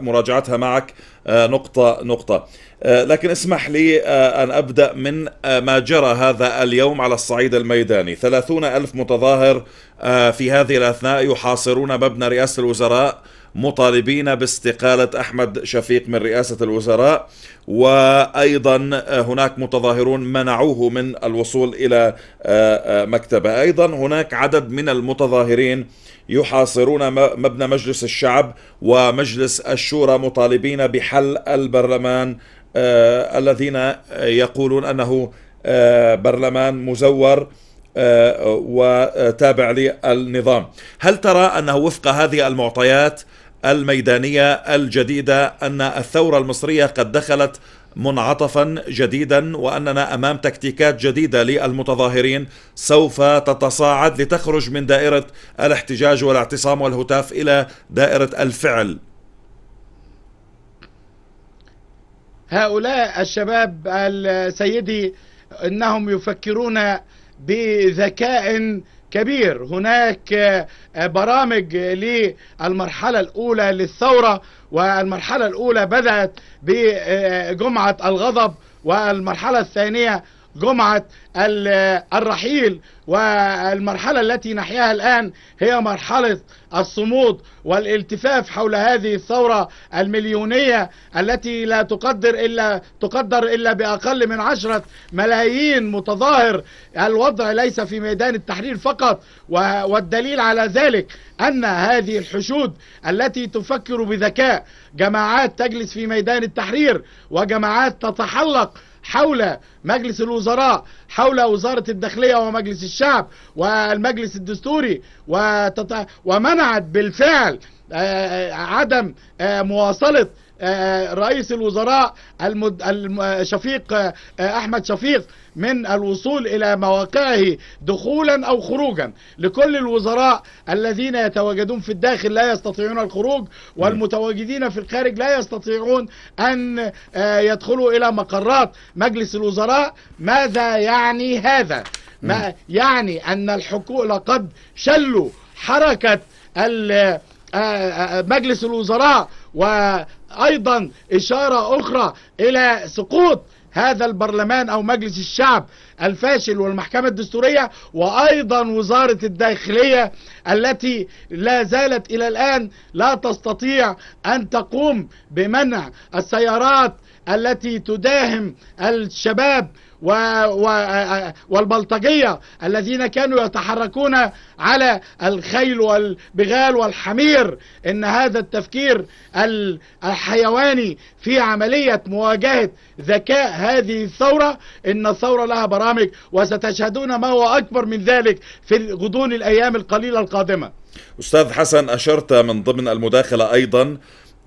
مراجعتها معك آه، نقطة نقطة آه، لكن اسمح لي آه، أن أبدأ من ما جرى هذا اليوم على الصعيد الميداني ثلاثون ألف متظاهر في هذه الأثناء يحاصرون مبنى رئاسة الوزراء مطالبين باستقالة أحمد شفيق من رئاسة الوزراء وأيضا آه، هناك متظاهرون منعوه من الوصول إلى آه، آه، مكتبه أيضا هناك عدد من المتظاهرين يحاصرون مبنى مجلس الشعب ومجلس الشورى مطالبين بحل البرلمان الذين يقولون أنه برلمان مزور وتابع للنظام هل ترى أنه وفق هذه المعطيات الميدانية الجديدة أن الثورة المصرية قد دخلت منعطفا جديدا واننا امام تكتيكات جديده للمتظاهرين سوف تتصاعد لتخرج من دائره الاحتجاج والاعتصام والهتاف الى دائره الفعل. هؤلاء الشباب سيدي انهم يفكرون بذكاء كبير هناك آه، برامج للمرحلة الأولى للثورة والمرحلة الأولى بدأت بجمعة الغضب والمرحلة الثانية جمعة الرحيل والمرحلة التي نحياها الآن هي مرحلة الصمود والالتفاف حول هذه الثورة المليونية التي لا تقدر إلا تقدر إلا بأقل من عشرة ملايين متظاهر الوضع ليس في ميدان التحرير فقط والدليل على ذلك أن هذه الحشود التي تفكر بذكاء جماعات تجلس في ميدان التحرير وجماعات تتحلق حول مجلس الوزراء حول وزارة الداخلية ومجلس الشباب الشعب والمجلس الدستوري وتط... ومنعت بالفعل عدم مواصلة رئيس الوزراء المد... الشفيق احمد شفيق من الوصول الى مواقعه دخولا او خروجا لكل الوزراء الذين يتواجدون في الداخل لا يستطيعون الخروج والمتواجدين في الخارج لا يستطيعون ان يدخلوا الى مقرات مجلس الوزراء ماذا يعني هذا ما يعني أن الحكومة لقد شلوا حركة مجلس الوزراء وأيضا إشارة أخرى إلى سقوط هذا البرلمان او مجلس الشعب الفاشل والمحكمة الدستورية وايضا وزارة الداخلية التي لا زالت الى الان لا تستطيع ان تقوم بمنع السيارات التي تداهم الشباب و و والبلطجية الذين كانوا يتحركون على الخيل والبغال والحمير إن هذا التفكير الحيواني في عملية مواجهة ذكاء هذه الثورة إن الثورة لها برامج وستشهدون ما هو أكبر من ذلك في غضون الأيام القليلة القادمة أستاذ حسن أشرت من ضمن المداخلة أيضا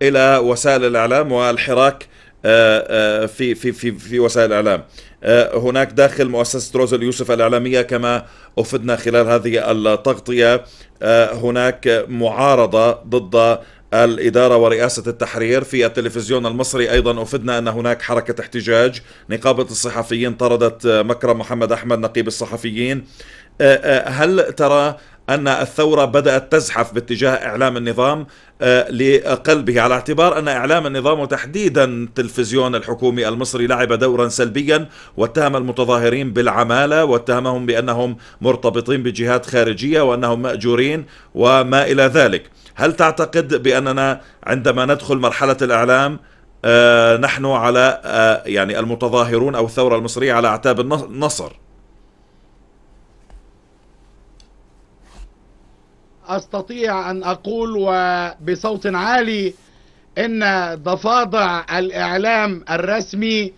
إلى وسائل الإعلام والحراك آه، آه، في في في في وسائل الإعلام آه، هناك داخل مؤسسة روز اليوسف الإعلامية كما أفدنا خلال هذه التغطية آه، هناك معارضة ضد الإدارة ورئاسة التحرير في التلفزيون المصري أيضا أفدنا أن هناك حركة احتجاج نقابة الصحفيين طردت مكرم محمد أحمد نقيب الصحفيين آه، هل ترى أن الثورة بدأت تزحف باتجاه إعلام النظام آه، لقلبه على اعتبار أن إعلام النظام وتحديدا التلفزيون الحكومي المصري لعب دورا سلبيا واتهم المتظاهرين بالعمالة واتهمهم بأنهم مرتبطين بجهات خارجية وأنهم مأجورين وما إلى ذلك هل تعتقد بأننا عندما ندخل مرحلة الإعلام آه، نحن على آه، يعني المتظاهرون أو الثورة المصرية على أعتاب النصر أستطيع أن أقول وبصوت عالي إن ضفادع الإعلام الرسمي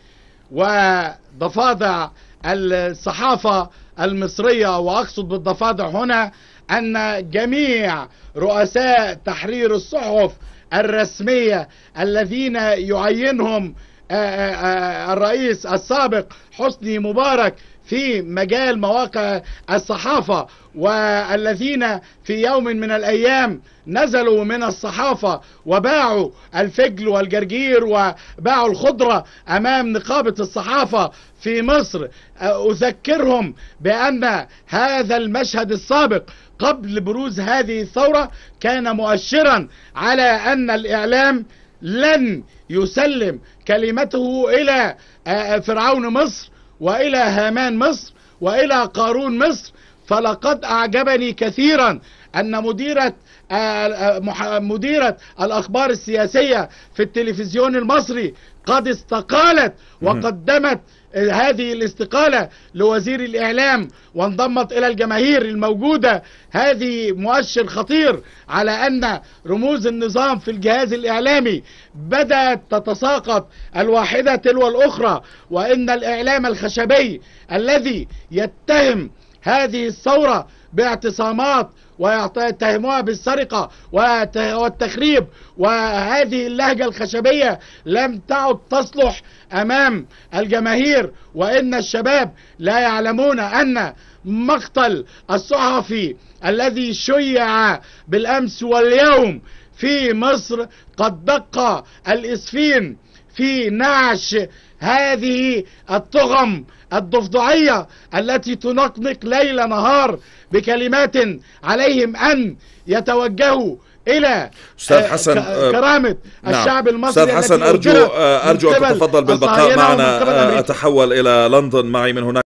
وضفادع الصحافة المصرية وأقصد بالضفادع هنا أن جميع رؤساء تحرير الصحف الرسمية الذين يعينهم آه، آه، آه، الرئيس السابق حسني مبارك في مجال مواقع الصحافة والذين في يوم من الأيام نزلوا من الصحافة وباعوا الفجل والجرجير وباعوا الخضرة أمام نقابة الصحافة في مصر أذكرهم بأن هذا المشهد السابق قبل بروز هذه الثورة كان مؤشرا على أن الإعلام لن يسلم كلمته إلى آه، آه، فرعون مصر وإلى هامان مصر وإلى قارون مصر فلقد أعجبني كثيرا أن مديرة آه، مديرة الأخبار السياسية في التلفزيون المصري قد استقالت وقدمت هذه الاستقالة لوزير الإعلام وانضمت إلى الجماهير الموجودة هذه مؤشر خطير على أن رموز النظام في الجهاز الإعلامي بدأت تتساقط الواحدة تلو الأخرى وإن الإعلام الخشبي الذي يتهم هذه الثورة باعتصامات ويتهموها بالسرقة والتخريب وهذه اللهجة الخشبية لم تعد تصلح أمام الجماهير وإن الشباب لا يعلمون أن مقتل الصحفي الذي شيع بالأمس واليوم في مصر قد دق الإسفين في نعش هذه الطغم الضفدعية التي تنقنق ليل نهار بكلمات عليهم أن يتوجهوا الى استاذ آه، حسن آه، كرامه نعم. الشعب المصري استاذ حسن ارجو آه، ارجو ان تتفضل بالبقاء معنا اتحول الى لندن معي من هناك